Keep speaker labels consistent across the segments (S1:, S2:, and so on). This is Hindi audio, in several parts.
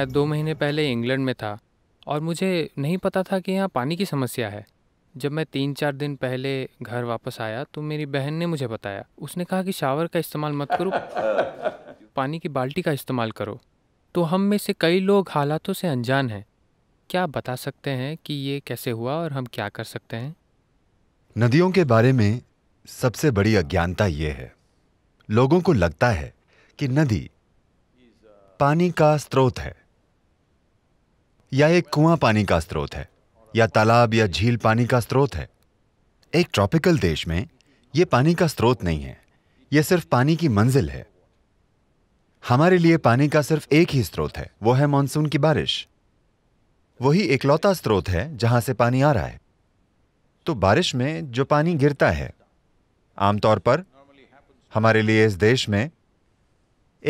S1: मैं दो महीने पहले इंग्लैंड में था और मुझे नहीं पता था कि यहाँ पानी की समस्या है जब मैं तीन चार दिन पहले घर वापस आया तो मेरी बहन ने मुझे बताया उसने कहा कि शावर का इस्तेमाल मत करो पानी की बाल्टी का इस्तेमाल करो तो हम में से कई लोग हालातों से अनजान हैं क्या बता सकते हैं कि ये कैसे हुआ और हम क्या कर सकते हैं नदियों के बारे में सबसे बड़ी अज्ञानता ये है लोगों को लगता है कि नदी पानी का स्रोत है या एक कुआं पानी का स्रोत है या तालाब या झील पानी का स्रोत है एक ट्रॉपिकल देश में यह पानी का स्रोत नहीं है यह सिर्फ पानी की मंजिल है हमारे लिए पानी का सिर्फ एक ही स्रोत है वो है मानसून की बारिश वही इकलौता स्रोत है जहां से पानी आ रहा है तो बारिश में जो पानी गिरता है आमतौर पर हमारे लिए इस देश में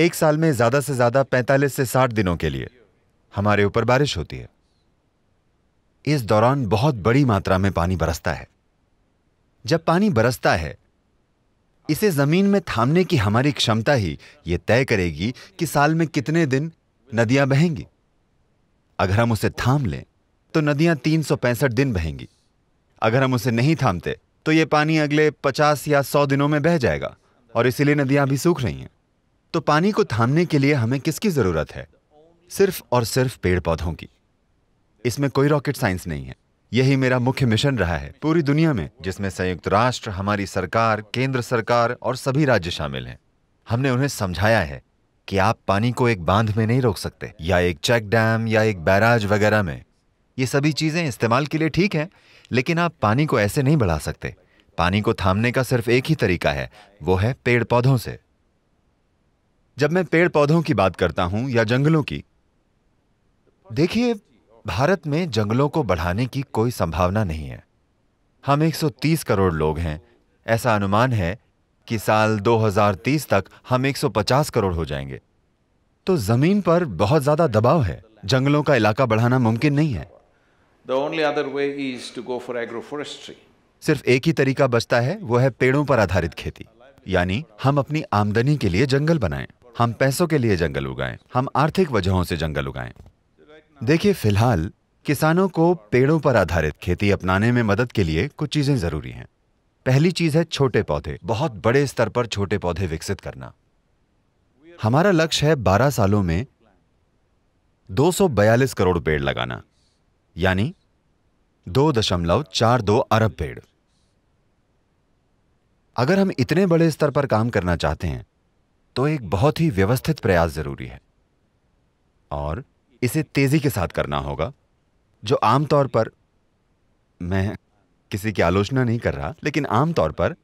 S1: एक साल में ज्यादा से ज्यादा 45 से 60 दिनों के लिए हमारे ऊपर बारिश होती है इस दौरान बहुत बड़ी मात्रा में पानी बरसता है जब पानी बरसता है इसे जमीन में थामने की हमारी क्षमता ही यह तय करेगी कि साल में कितने दिन नदियां बहेंगी अगर हम उसे थाम लें तो नदियां तीन दिन बहेंगी अगर हम उसे नहीं थामते तो यह पानी अगले 50 या 100 दिनों में बह जाएगा और इसीलिए नदियां भी सूख रही हैं तो पानी को थामने के लिए हमें किसकी ज़रूरत है सिर्फ और सिर्फ पेड़ पौधों की इसमें कोई रॉकेट साइंस नहीं है यही मेरा मुख्य मिशन रहा है पूरी दुनिया में जिसमें संयुक्त राष्ट्र हमारी सरकार केंद्र सरकार और सभी राज्य शामिल हैं हमने उन्हें समझाया है कि आप पानी को एक बांध में नहीं रोक सकते या एक चेक डैम या एक बैराज वगैरह में ये सभी चीज़ें इस्तेमाल के लिए ठीक हैं लेकिन आप पानी को ऐसे नहीं बढ़ा सकते पानी को थामने का सिर्फ एक ही तरीका है वो है पेड़ पौधों से जब मैं पेड़ पौधों की बात करता हूं या जंगलों की देखिए भारत में जंगलों को बढ़ाने की कोई संभावना नहीं है हम 130 करोड़ लोग हैं ऐसा अनुमान है कि साल 2030 तक हम 150 करोड़ हो जाएंगे तो जमीन पर बहुत ज्यादा दबाव है जंगलों का इलाका बढ़ाना मुमकिन नहीं है सिर्फ एक ही तरीका बचता है वो है पेड़ों पर आधारित खेती यानी हम अपनी आमदनी के लिए जंगल बनाएं हम पैसों के लिए जंगल उगाएं हम आर्थिक वजहों से जंगल उगाएं देखिए फिलहाल किसानों को पेड़ों पर आधारित खेती अपनाने में मदद के लिए कुछ चीज़ें ज़रूरी हैं पहली चीज़ है छोटे पौधे बहुत बड़े स्तर पर छोटे पौधे विकसित करना हमारा लक्ष्य है 12 सालों में 242 करोड़ पेड़ लगाना यानी 2.42 अरब पेड़ अगर हम इतने बड़े स्तर पर काम करना चाहते हैं तो एक बहुत ही व्यवस्थित प्रयास जरूरी है और इसे तेज़ी के साथ करना होगा जो आमतौर पर मैं किसी की आलोचना नहीं कर रहा लेकिन आमतौर पर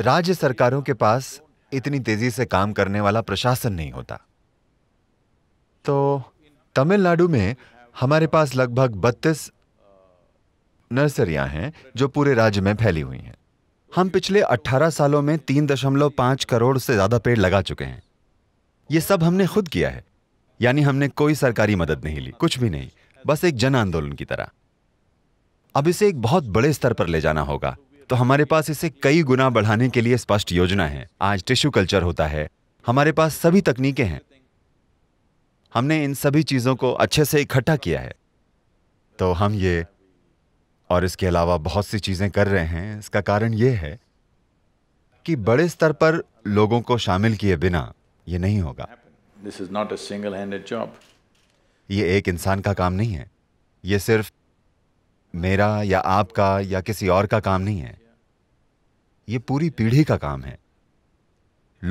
S1: राज्य सरकारों के पास इतनी तेज़ी से काम करने वाला प्रशासन नहीं होता तो तमिलनाडु में हमारे पास लगभग 32 नर्सरियां हैं जो पूरे राज्य में फैली हुई हैं हम पिछले 18 सालों में 3.5 करोड़ से ज़्यादा पेड़ लगा चुके हैं यह सब हमने खुद किया है यानी हमने कोई सरकारी मदद नहीं ली कुछ भी नहीं बस एक जन आंदोलन की तरह अब इसे एक बहुत बड़े स्तर पर ले जाना होगा तो हमारे पास इसे कई गुना बढ़ाने के लिए स्पष्ट योजना है आज टिश्यू कल्चर होता है हमारे पास सभी तकनीकें हैं हमने इन सभी चीज़ों को अच्छे से इकट्ठा किया है तो हम ये और इसके अलावा बहुत सी चीज़ें कर रहे हैं इसका कारण यह है कि बड़े स्तर पर लोगों को शामिल किए बिना यह नहीं होगा This is not a single-handed job. ये एक इंसान का काम नहीं है ये सिर्फ मेरा या आपका या किसी और का काम नहीं है ये पूरी पीढ़ी का काम है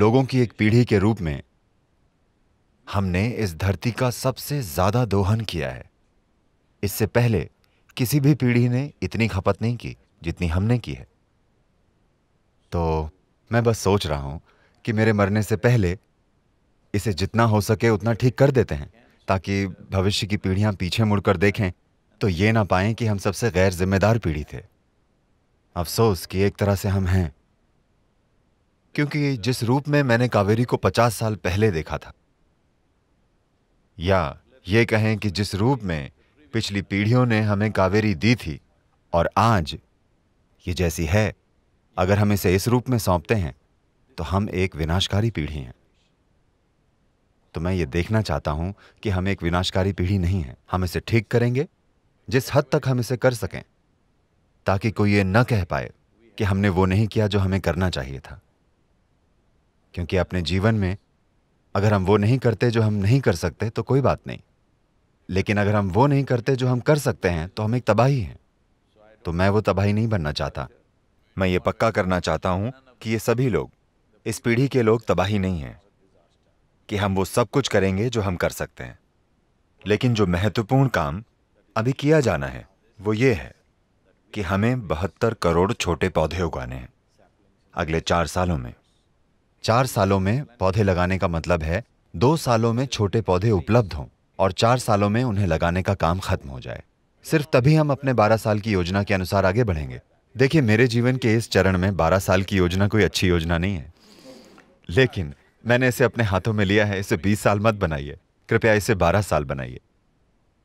S1: लोगों की एक पीढ़ी के रूप में हमने इस धरती का सबसे ज्यादा दोहन किया है इससे पहले किसी भी पीढ़ी ने इतनी खपत नहीं की जितनी हमने की है तो मैं बस सोच रहा हूं कि मेरे मरने से पहले इसे जितना हो सके उतना ठीक कर देते हैं ताकि भविष्य की पीढ़ियां पीछे मुड़कर देखें तो ये ना पाएं कि हम सबसे गैर जिम्मेदार पीढ़ी थे अफसोस कि एक तरह से हम हैं क्योंकि जिस रूप में मैंने कावेरी को पचास साल पहले देखा था या ये कहें कि जिस रूप में पिछली पीढ़ियों ने हमें कावेरी दी थी और आज ये जैसी है अगर हम इसे इस रूप में सौंपते हैं तो हम एक विनाशकारी पीढ़ी हैं तो मैं ये देखना चाहता हूं कि हम एक विनाशकारी पीढ़ी नहीं है हम इसे ठीक करेंगे जिस हद तक हम इसे कर सकें ताकि कोई ये न कह पाए कि हमने वो नहीं किया जो हमें करना चाहिए था क्योंकि अपने जीवन में अगर हम वो नहीं करते जो हम नहीं कर सकते तो कोई बात नहीं लेकिन अगर हम वो नहीं करते जो हम कर सकते हैं तो हम एक तबाही हैं तो मैं वो तबाही नहीं बनना चाहता मैं ये पक्का करना चाहता हूं कि ये सभी लोग इस पीढ़ी के लोग तबाही नहीं हैं कि हम वो सब कुछ करेंगे जो हम कर सकते हैं लेकिन जो महत्वपूर्ण काम अभी किया जाना है वो ये है कि हमें बहत्तर करोड़ छोटे पौधे उगाने हैं अगले चार सालों में चार सालों में पौधे लगाने का मतलब है दो सालों में छोटे पौधे उपलब्ध हों और चार सालों में उन्हें लगाने का काम खत्म हो जाए सिर्फ तभी हम अपने बारह साल की योजना के अनुसार आगे बढ़ेंगे देखिए मेरे जीवन के इस चरण में बारह साल की योजना कोई अच्छी योजना नहीं है लेकिन मैंने इसे अपने हाथों में लिया है इसे 20 साल मत बनाइए कृपया इसे 12 साल बनाइए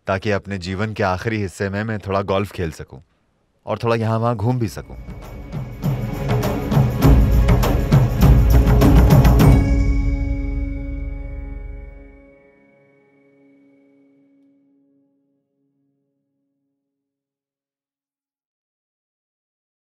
S1: ताकि अपने जीवन के आखिरी हिस्से में मैं थोड़ा गोल्फ खेल सकूं और थोड़ा यहाँ वहाँ घूम भी सकूं।